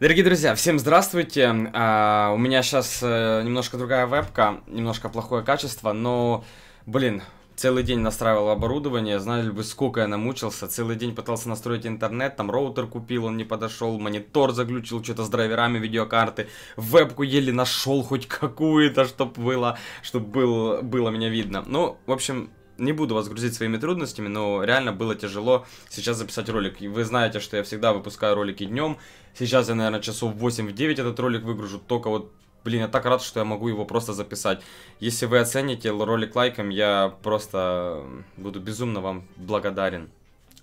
Дорогие друзья, всем здравствуйте. Uh, у меня сейчас uh, э, немножко другая вебка, немножко плохое качество, но, блин, целый день настраивал оборудование, знали бы, сколько я намучился. Целый день пытался настроить интернет, там роутер купил, он не подошел, монитор заглючил, что-то с драйверами видеокарты, вебку еле нашел хоть какую-то, чтобы было, чтобы был, было меня видно. Ну, в общем, не буду вас грузить своими трудностями, но реально было тяжело сейчас записать ролик. вы знаете, что я всегда выпускаю ролики днем. Сейчас я, наверное, часов 8-9 этот ролик выгружу, только вот Блин, я так рад, что я могу его просто записать. Если вы оцените ролик лайком, я просто буду безумно вам благодарен.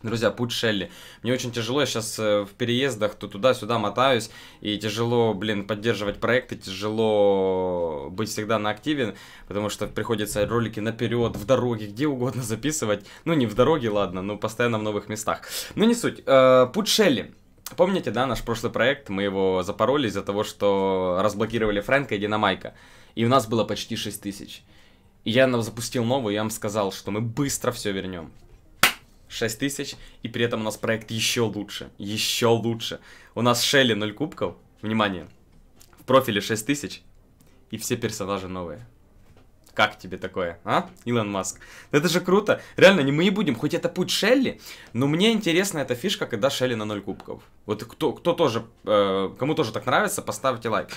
Друзья, путь Шелли. Мне очень тяжело, я сейчас э, в переездах то туда-сюда мотаюсь, и тяжело, блин, поддерживать проекты, тяжело быть всегда на активе, потому что приходится ролики наперед, в дороге, где угодно записывать. Ну, не в дороге, ладно, но постоянно в новых местах. Но не суть. Э, путь Шелли. Помните, да, наш прошлый проект, мы его запороли из-за того, что разблокировали Фрэнка и Динамайка, и у нас было почти 6 тысяч. И я запустил новую, и я вам сказал, что мы быстро все вернем. 6 тысяч, и при этом у нас проект еще лучше, еще лучше. У нас Шелли 0 кубков, внимание, в профиле 6 тысяч, и все персонажи новые. Как тебе такое, а, Илон Маск? Это же круто. Реально, не мы не будем, хоть это путь Шелли, но мне интересна эта фишка, когда Шелли на 0 кубков. Вот кто, кто тоже, э, кому тоже так нравится, поставьте лайк.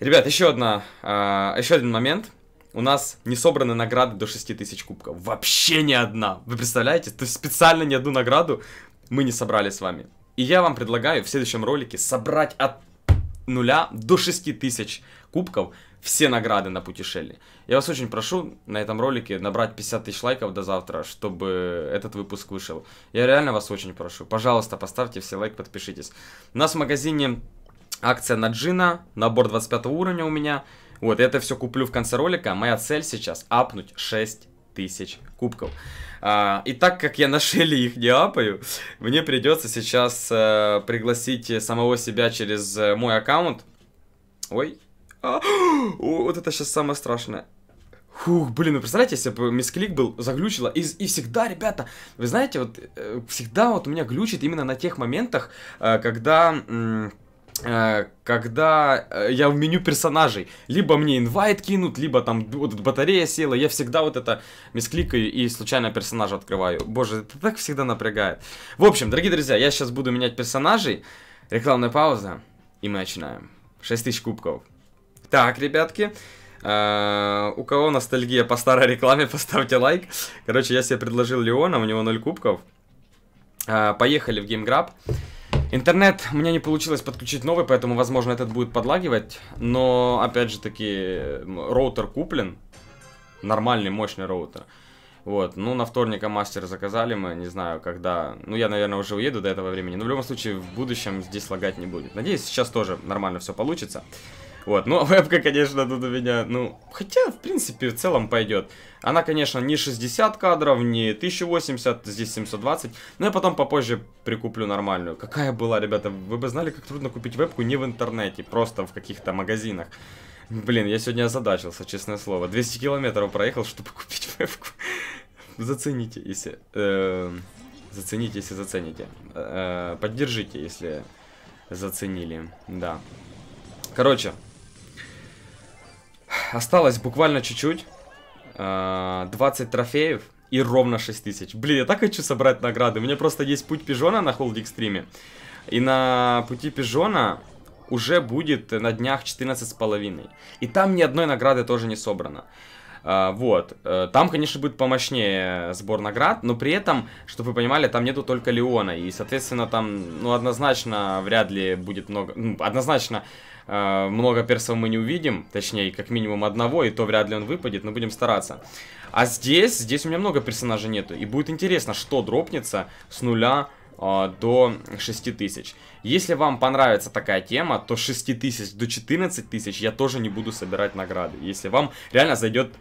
Ребят, еще одна, э, еще один момент у нас не собраны награды до 6000 кубков. Вообще ни одна. Вы представляете? То есть специально ни одну награду мы не собрали с вами. И я вам предлагаю в следующем ролике собрать от нуля до 6000 кубков все награды на пути Я вас очень прошу на этом ролике набрать 50 тысяч лайков до завтра, чтобы этот выпуск вышел. Я реально вас очень прошу. Пожалуйста, поставьте все лайк, подпишитесь. У нас в магазине акция на Джина, набор 25 уровня у меня. Вот, это все куплю в конце ролика. А моя цель сейчас апнуть 6 тысяч кубков. А, и так как я на шеле их не апаю, мне придется сейчас э, пригласить самого себя через э, мой аккаунт. Ой. А, о, вот это сейчас самое страшное. Фух, блин, вы представляете, если бы мисклик был, заглючило, и, и всегда, ребята, вы знаете, вот, э, всегда вот у меня глючит именно на тех моментах, э, когда... Э, Э, когда э, я в меню персонажей, либо мне инвайт кинут, либо там вот батарея села, я всегда вот это мискликаю и случайно персонажа открываю. Боже, это так всегда напрягает. В общем, дорогие друзья, я сейчас буду менять персонажей. Рекламная пауза, и мы начинаем. 6000 кубков. Так, ребятки, Uh, у кого ностальгия по старой рекламе, поставьте лайк. Короче, я себе предложил Леона, у него 0 кубков. Uh, поехали в Game Grab. Интернет у меня не получилось подключить новый, поэтому, возможно, этот будет подлагивать. Но, опять же таки, роутер куплен. Нормальный, мощный роутер. Вот, ну, на вторника мастер заказали мы, не знаю, когда... Ну, я, наверное, уже уеду до этого времени. Но, в любом случае, в будущем здесь лагать не будет. Надеюсь, сейчас тоже нормально все получится. Вот, но вебка, конечно, тут у меня, ну, хотя, в принципе, в целом пойдет. Она, конечно, не 60 кадров, не 1080, здесь 720, но я потом попозже прикуплю нормальную. Какая была, ребята, вы бы знали, как трудно купить вебку не в интернете, просто в каких-то магазинах. Блин, я сегодня озадачился, честное слово. 200 километров проехал, чтобы купить вебку. Зацените, если... Э, зацените, если зацените. Э, э, поддержите, если заценили, да. Короче, осталось буквально чуть-чуть. 20 а, трофеев и ровно 6000. Блин, я так хочу собрать награды. У меня просто есть путь пижона на холдик стриме. И на пути пижона уже будет на днях 14 с половиной. И там ни одной награды тоже не собрано. А, вот. Э, там, конечно, будет помощнее сбор наград, но при этом, чтобы вы понимали, там нету только Леона. И, соответственно, там, ну, однозначно вряд ли будет много... Ну, однозначно Э, много персов мы не увидим, точнее, как минимум одного, и то вряд ли он выпадет, но будем стараться. А здесь, здесь у меня много персонажей нету, и будет интересно, что дропнется с нуля э, до 6000. Если вам понравится такая тема, то с 6000 до тысяч я тоже не буду собирать награды, если вам реально зайдет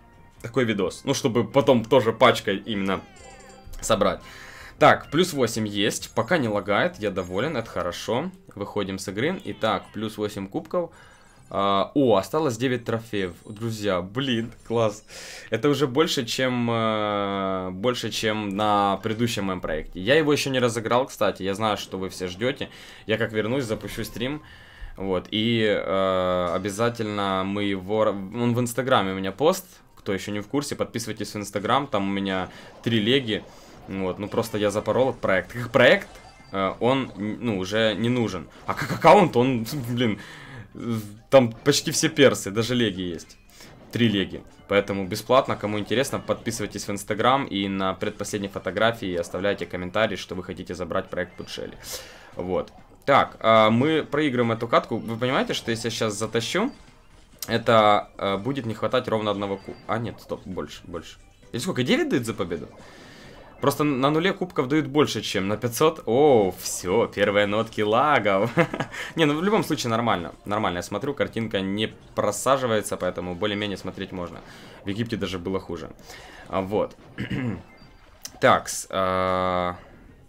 такой видос. Ну, чтобы потом тоже пачкой именно собрать. Так, плюс 8 есть, пока не лагает, я доволен, это хорошо. Выходим с игры. Итак, плюс 8 кубков. А, о, осталось 9 трофеев. Друзья, блин, класс. Это уже больше, чем, э, больше, чем на предыдущем моем проекте. Я его еще не разыграл, кстати. Я знаю, что вы все ждете. Я как вернусь, запущу стрим. Вот, и э, обязательно мы его... Он в Инстаграме у меня пост. Кто еще не в курсе, подписывайтесь в Инстаграм. Там у меня три леги. Вот, ну просто я запорол этот проект. Как проект, э, он, ну, уже не нужен. А как аккаунт, он, блин, там почти все персы, даже леги есть. Три леги. Поэтому бесплатно, кому интересно, подписывайтесь в Инстаграм и на предпоследней фотографии оставляйте комментарий, что вы хотите забрать проект Путшели. Вот. Так, а, мы проиграем эту катку. Вы понимаете, что если я сейчас затащу, это э, будет не хватать ровно одного ку... А, нет, стоп, больше, больше. Или сколько? 9 дает за победу? Просто на нуле кубков дают больше, чем на 500. О, все, первые нотки лагов. Не, ну в любом случае нормально. Нормально, я смотрю, картинка не просаживается, поэтому более-менее смотреть можно. В Египте даже было хуже. А, вот. Такс. А,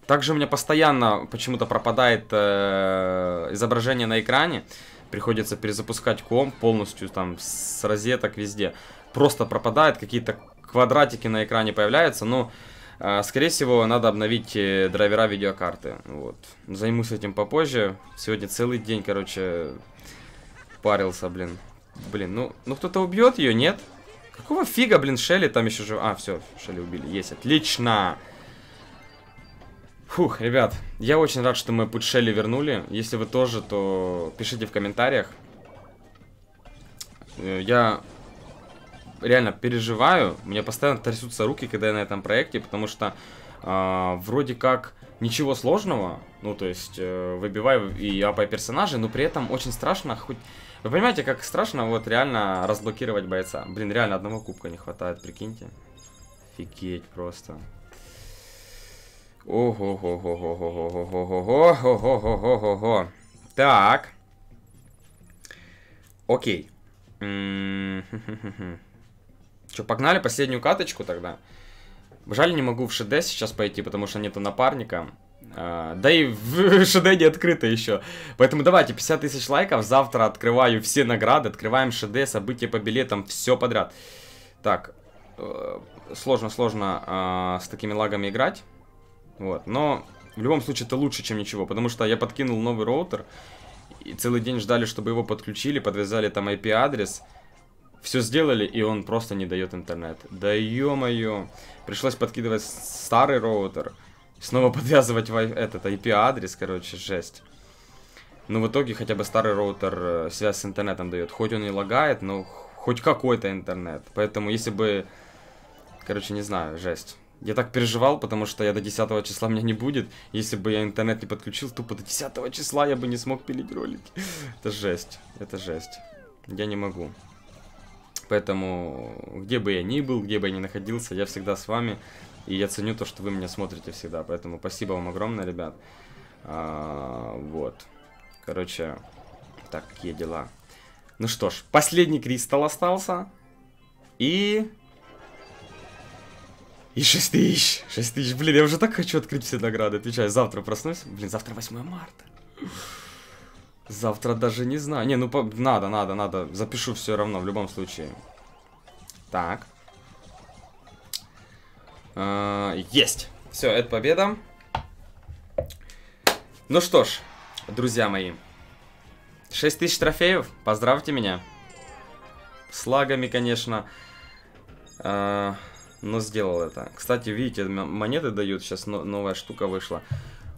также у меня постоянно почему-то пропадает э, изображение на экране. Приходится перезапускать комп полностью там с розеток везде. Просто пропадает, какие-то квадратики на экране появляются. но а, скорее всего, надо обновить э, драйвера видеокарты. Вот. Займусь этим попозже. Сегодня целый день, короче, парился, блин. Блин, ну, ну кто-то убьет ее, нет? Какого фига, блин, Шелли там еще жив... А, все, Шелли убили. Есть, отлично! Фух, ребят, я очень рад, что мы путь Шелли вернули. Если вы тоже, то пишите в комментариях. Э, я реально переживаю, у меня постоянно трясутся руки, когда я на этом проекте, потому что э, вроде как ничего сложного, ну то есть э, выбиваю и апай персонажей, но при этом очень страшно хоть... Вы понимаете, как страшно вот реально разблокировать бойца? Блин, реально одного кубка не хватает, прикиньте. Офигеть просто. Ого-го-го-го-го-го-го-го-го-го-го-го-го-го. Так. Окей. Че, погнали последнюю каточку тогда? Жаль, не могу в ШД сейчас пойти, потому что нету напарника. А, да и в ШД не открыто еще. Поэтому давайте, 50 тысяч лайков. Завтра открываю все награды. Открываем ШД, события по билетам, все подряд. Так, сложно-сложно э, а, с такими лагами играть. Вот, но в любом случае это лучше, чем ничего. Потому что я подкинул новый роутер. И целый день ждали, чтобы его подключили, подвязали там IP-адрес. Все сделали, и он просто не дает интернет. Да ё-моё. Пришлось подкидывать старый роутер. Снова подвязывать этот IP-адрес, короче, жесть. Но ну, в итоге хотя бы старый роутер э, связь с интернетом дает. Хоть он и лагает, но хоть какой-то интернет. Поэтому если бы... Короче, не знаю, жесть. Я так переживал, потому что я до 10 числа меня не будет. Если бы я интернет не подключил, тупо до 10 числа я бы не смог пилить ролики. Это жесть. Это жесть. Я не могу. Поэтому, где бы я ни был, где бы я ни находился, я всегда с вами. И я ценю то, что вы меня смотрите всегда. Поэтому спасибо вам огромное, ребят. А, вот. Короче, так, какие дела. Ну что ж, последний кристалл остался. И... И 6 тысяч. 6 тысяч. Блин, я уже так хочу открыть все награды. Отвечаю, завтра проснусь. Блин, завтра 8 марта. Завтра даже не знаю. Не, ну по... надо, надо, надо. Запишу все равно, в любом случае. Так. Э -э есть. Все, это победа. Ну что ж, друзья мои. 6000 трофеев. Поздравьте меня. С лагами, конечно. Э но сделал это. Кстати, видите, монеты дают. Сейчас новая штука вышла.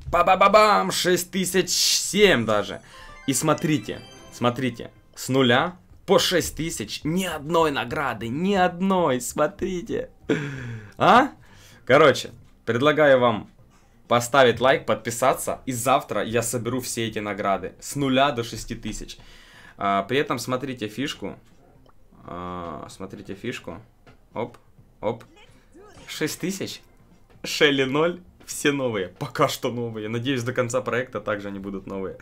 Ба-ба-ба-бам! 6007 даже. И смотрите, смотрите, с нуля по 6 тысяч, ни одной награды, ни одной, смотрите. А? Короче, предлагаю вам поставить лайк, подписаться, и завтра я соберу все эти награды с нуля до 6 тысяч. А, при этом смотрите фишку, а, смотрите фишку, оп, оп, 6 тысяч, Шелли 0, все новые, пока что новые, надеюсь до конца проекта также они будут новые.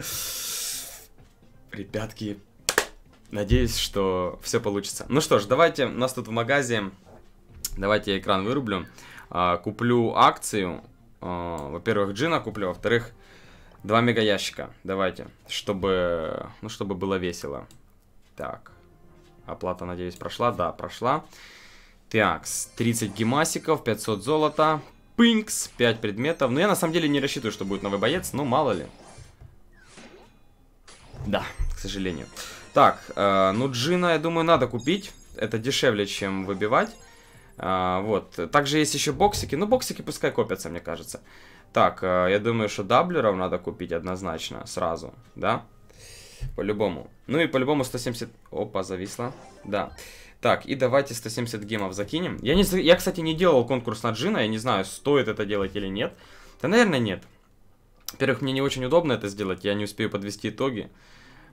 Ребятки, надеюсь, что все получится. Ну что ж, давайте, у нас тут в магазе, давайте я экран вырублю. А, куплю акцию, а, во-первых, джина куплю, во-вторых, два мега ящика. Давайте, чтобы, ну, чтобы было весело. Так, оплата, надеюсь, прошла, да, прошла. Так, 30 гемасиков, 500 золота, пинкс, 5 предметов. Но ну, я на самом деле не рассчитываю, что будет новый боец, ну мало ли. Да, к сожалению. Так, э, ну Джина, я думаю, надо купить. Это дешевле, чем выбивать. Э, вот. Также есть еще боксики. Ну, боксики пускай копятся, мне кажется. Так, э, я думаю, что даблеров надо купить однозначно, сразу, да? По-любому. Ну и по-любому 170... Опа, зависло. Да. Так, и давайте 170 гемов закинем. Я, не... я, кстати, не делал конкурс на Джина. Я не знаю, стоит это делать или нет. Да, наверное, нет. Во-первых, мне не очень удобно это сделать. Я не успею подвести итоги.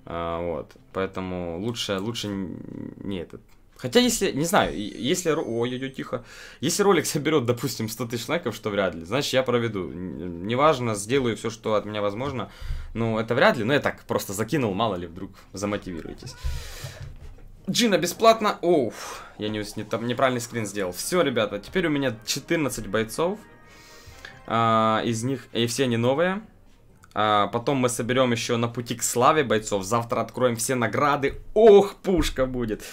А, вот, поэтому лучше, лучше не этот. Хотя если, не знаю, если... Ой-ой-ой, тихо. Если ролик соберет, допустим, 100 тысяч лайков, что вряд ли, значит, я проведу. Неважно, сделаю все, что от меня возможно. Ну, это вряд ли, но я так просто закинул, мало ли, вдруг замотивируетесь. Джина бесплатно. Оф, я не, не, там неправильный скрин сделал. Все, ребята, теперь у меня 14 бойцов. А, из них, и все они новые. А, потом мы соберем еще на пути к славе бойцов. Завтра откроем все награды. Ох, пушка будет.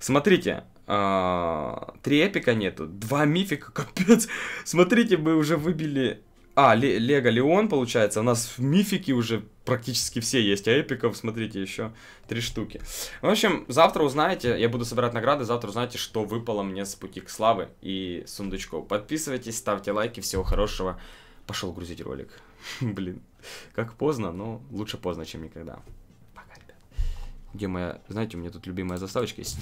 Смотрите, а, три эпика нету, два мифика, капец. Смотрите, мы уже выбили... А, Лего Леон, получается. У нас мифики уже практически все есть, а эпиков, смотрите, еще три штуки. В общем, завтра узнаете, я буду собирать награды, завтра узнаете, что выпало мне с пути к славы и сундучков. Подписывайтесь, ставьте лайки, всего хорошего. Пошел грузить ролик. Блин, как поздно, но лучше поздно, чем никогда. Пока, ребят. Где моя... Знаете, у меня тут любимая заставочка есть.